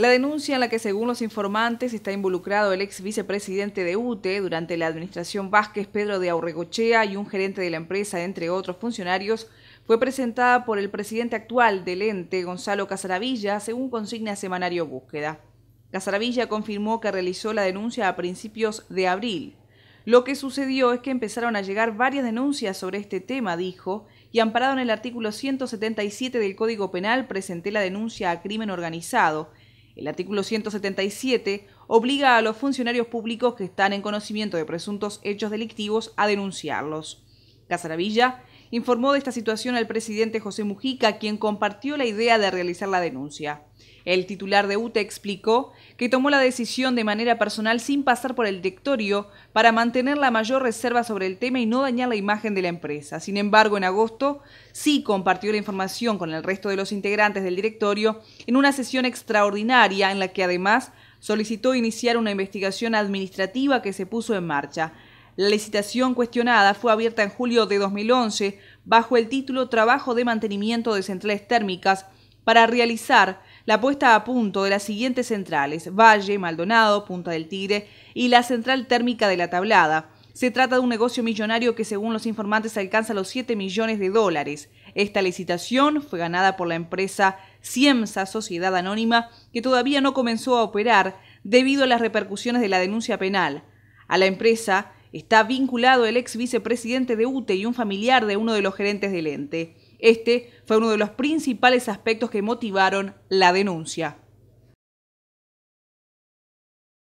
La denuncia en la que, según los informantes, está involucrado el ex vicepresidente de UTE durante la administración Vázquez, Pedro de Aurregochea, y un gerente de la empresa, entre otros funcionarios, fue presentada por el presidente actual del ente, Gonzalo Casaravilla, según consigna Semanario Búsqueda. Casaravilla confirmó que realizó la denuncia a principios de abril. Lo que sucedió es que empezaron a llegar varias denuncias sobre este tema, dijo, y amparado en el artículo 177 del Código Penal presenté la denuncia a crimen organizado el artículo 177 obliga a los funcionarios públicos que están en conocimiento de presuntos hechos delictivos a denunciarlos. Casaravilla informó de esta situación al presidente José Mujica, quien compartió la idea de realizar la denuncia. El titular de UTE explicó que tomó la decisión de manera personal sin pasar por el directorio para mantener la mayor reserva sobre el tema y no dañar la imagen de la empresa. Sin embargo, en agosto sí compartió la información con el resto de los integrantes del directorio en una sesión extraordinaria en la que además solicitó iniciar una investigación administrativa que se puso en marcha. La licitación cuestionada fue abierta en julio de 2011 bajo el título Trabajo de mantenimiento de centrales térmicas para realizar la puesta a punto de las siguientes centrales, Valle, Maldonado, Punta del Tigre y la central térmica de la Tablada. Se trata de un negocio millonario que según los informantes alcanza los 7 millones de dólares. Esta licitación fue ganada por la empresa Ciemsa, sociedad anónima, que todavía no comenzó a operar debido a las repercusiones de la denuncia penal. A la empresa Está vinculado el ex vicepresidente de UTE y un familiar de uno de los gerentes del ente. Este fue uno de los principales aspectos que motivaron la denuncia.